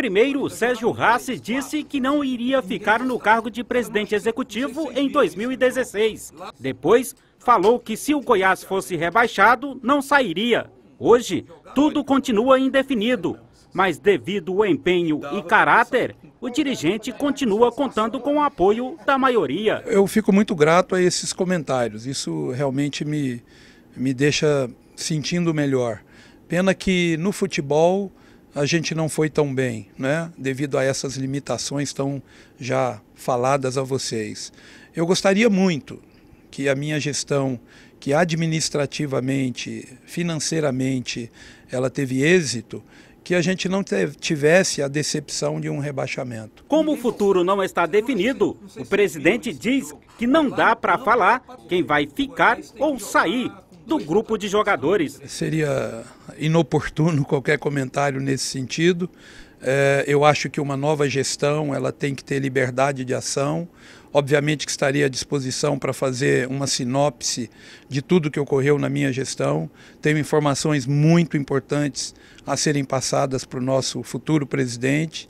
Primeiro, Sérgio Rassi disse que não iria ficar no cargo de presidente executivo em 2016. Depois, falou que se o Goiás fosse rebaixado, não sairia. Hoje, tudo continua indefinido. Mas devido ao empenho e caráter, o dirigente continua contando com o apoio da maioria. Eu fico muito grato a esses comentários. Isso realmente me, me deixa sentindo melhor. Pena que no futebol a gente não foi tão bem, né? devido a essas limitações tão já faladas a vocês. Eu gostaria muito que a minha gestão, que administrativamente, financeiramente, ela teve êxito, que a gente não tivesse a decepção de um rebaixamento. Como o futuro não está definido, o presidente diz que não dá para falar quem vai ficar ou sair do grupo de jogadores. Seria inoportuno qualquer comentário nesse sentido. É, eu acho que uma nova gestão ela tem que ter liberdade de ação. Obviamente que estaria à disposição para fazer uma sinopse de tudo que ocorreu na minha gestão. Tenho informações muito importantes a serem passadas para o nosso futuro presidente.